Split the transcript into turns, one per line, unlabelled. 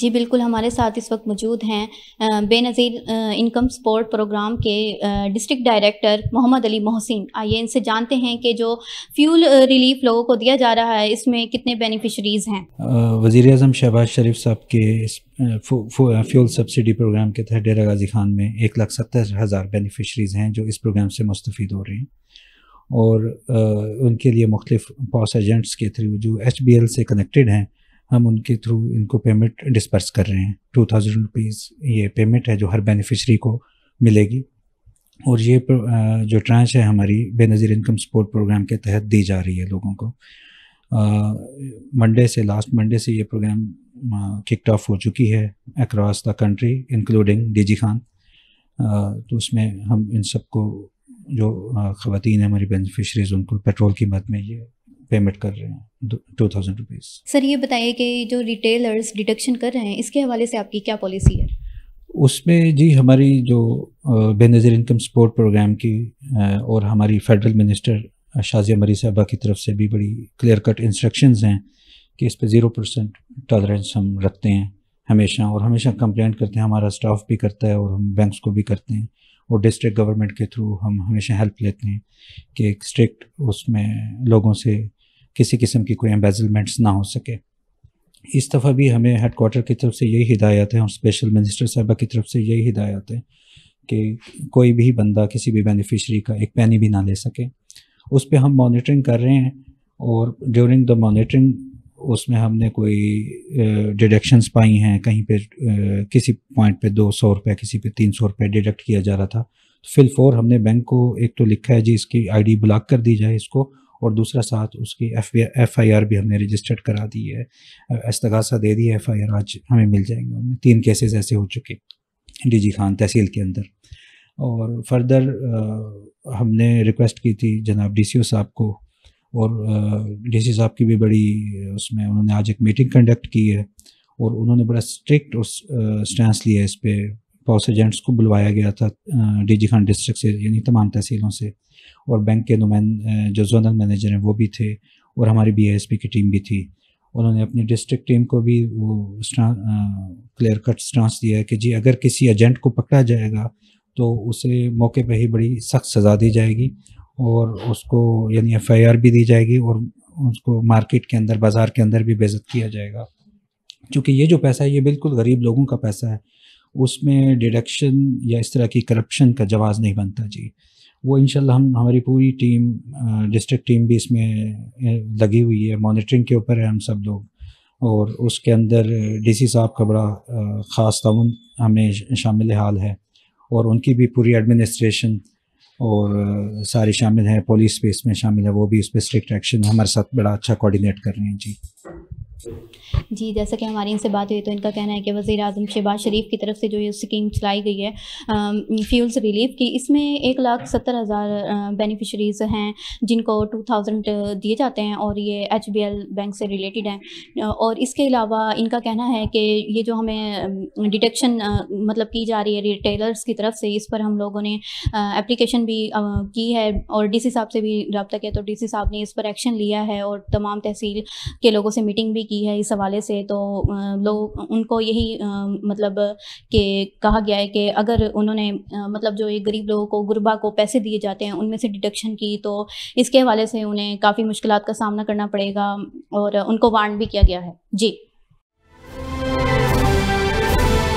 जी बिल्कुल हमारे साथ इस वक्त मौजूद हैं बेनज़ीर इनकम सपोर्ट प्रोग्राम के डिस्ट्रिक्ट डायरेक्टर मोहम्मद अली मोहसिन आइए इनसे जानते हैं कि जो फ्यूल रिलीफ लोगों को दिया जा रहा है इसमें कितने बेनिफिशरीज़ हैं
वज़ी अजम शहबाज शरीफ साहब के इस फ्यूल सब्सिडी प्रोग्राम के तहत डेरा गाजी खान में एक लाख सत्तर हज़ार बेनिफिशरीज़ हैं जो इस प्रोग्राम से मुस्तफ़ हो रहे हैं और उनके लिए मुख्तफ पॉस एजेंट्स के थ्रू जो एच बी एल से कनेक्टेड हैं हम उनके थ्रू इनको पेमेंट डिस्पर्स कर रहे हैं टू थाउजेंड रुपीज़ ये पेमेंट है जो हर बेनिफिशरी को मिलेगी और ये जो ट्रांच है हमारी बेनज़ीर इनकम सपोर्ट प्रोग्राम के तहत दी जा रही है लोगों को मंडे से लास्ट मंडे से ये प्रोग्राम किकट ऑफ हो चुकी है across the country including D Khan तो उसमें हम इन सबको जो ख़वान हैं हमारी बेनिफिशरीज़ उनको पेट्रोल कीमत में ये पेमेंट कर रहे हैं टू थाउजेंड रुपीज़
सर ये बताइए कि जो रिटेलर्स डिडक्शन कर रहे हैं इसके हवाले से आपकी क्या पॉलिसी है
उसमें जी हमारी जो बेनज़ीर इनकम सपोर्ट प्रोग्राम की और हमारी फेडरल मिनिस्टर शाजिया मरी साहबा की तरफ से भी बड़ी क्लियर कट इंस्ट्रक्शन हैं कि इस पर ज़ीरो परसेंट टॉलरेंस हम रखते हैं हमेशा और हमेशा कंप्लेंट करते हैं हमारा स्टाफ भी करता है और हम बैंक्स को भी करते हैं और डिस्ट्रिक्ट गवर्नमेंट के थ्रू हम हमेशा हेल्प लेते हैं कि एक स्ट्रिक्ट उसमें लोगों से किसी किस्म की कोई एम्बेजलमेंट्स ना हो सके इस दफ़ा भी हमें हेड क्वार्टर की तरफ से यही हिदायत है और स्पेशल मिनिस्टर साहबा की तरफ से यही हिदायत है कि कोई भी बंदा किसी भी बेनिफिशरी का एक पैनी भी ना ले सके उस पर हम मॉनिटरिंग कर रहे हैं और ड्यूरिंग द मॉनिटरिंग उसमें हमने कोई डिडक्शंस पाई हैं कहीं पे किसी पॉइंट पे दो सौ रुपये किसी पे तीन सौ रुपये डिडक्ट किया जा रहा था तो फिल फोर हमने बैंक को एक तो लिखा है जी इसकी आईडी ब्लॉक कर दी जाए इसको और दूसरा साथ उसकी एफ आई आर भी हमने रजिस्टर्ड करा दी है इस्तगासा दे दी है एफ आई आर आज हमें मिल जाएंगे उनमें तीन केसेस ऐसे हो चुके डी जी खान तहसील के अंदर और फर्दर आ, हमने रिक्वेस्ट की थी जनाब डी सी ओ साहब को और डी सी साहब की भी बड़ी उसमें उन्होंने आज एक मीटिंग कंडक्ट की है और उन्होंने बड़ा स्ट्रिक्ट उस स्टैंस लिया है इस पर पावर एजेंट्स को बुलवाया गया था डीजी खान डिस्ट्रिक्ट से यानी तमाम तहसीलों से और बैंक के नुमाइंद जो जोनल मैनेजर हैं वो भी थे और हमारी बी की टीम भी थी उन्होंने अपनी डिस्ट्रिक्ट टीम को भी वो क्लियर कट स्टांस दिया है कि जी अगर किसी एजेंट को पकड़ा जाएगा तो उसे मौके पर ही बड़ी सख्त सज़ा दी जाएगी और उसको यानी एफ भी दी जाएगी और उसको मार्केट के अंदर बाज़ार के अंदर भी बेजत किया जाएगा क्योंकि ये जो पैसा है ये बिल्कुल गरीब लोगों का पैसा है उसमें डिडक्शन या इस तरह की करप्शन का जवाज़ नहीं बनता जी वो इनशाला हम हमारी पूरी टीम डिस्ट्रिक्ट टीम भी इसमें लगी हुई है मॉनिटरिंग के ऊपर है हम सब लोग और उसके अंदर डीसी साहब का बड़ा ख़ास ताउन हमें शामिल हाल है और उनकी भी पूरी एडमिनिस्ट्रेशन और सारी शामिल हैं पुलिस भी इसमें शामिल है वो भी इस पर स्ट्रिक्ट एक्शन हमारे साथ बड़ा अच्छा कोऑर्डिनेट कर रहे हैं जी
जी जैसा कि हमारी इनसे बात हुई तो इनका कहना है कि वज़ी अजम शहबाज शरीफ की तरफ से जो ये स्कीम चलाई गई है फ्यूल्स रिलीफ की इसमें एक लाख सत्तर हज़ार बेनिफिशरीज़ हैं जिनको टू थाउजेंड दिए जाते हैं और ये एच बी एल बैंक से रिलेटेड हैं और इसके अलावा इनका कहना है कि ये जो हमें डिटेक्शन मतलब की जा रही है रिटेलर्स की तरफ से इस पर हम लोगों ने एप्लीकेशन भी की है और डी सी साहब से भी रबता किया तो डी सी साहब ने इस पर एक्शन लिया है और तमाम तहसील के लोगों से मीटिंग भी की है इस हवाले से तो लोग उनको यही मतलब कि कहा गया है कि अगर उन्होंने मतलब जो ये गरीब लोगों को गुरबा को पैसे दिए जाते हैं उनमें से डिडक्शन की तो इसके हवाले से उन्हें काफ़ी मुश्किल का सामना करना पड़ेगा और उनको वार्न भी किया गया है जी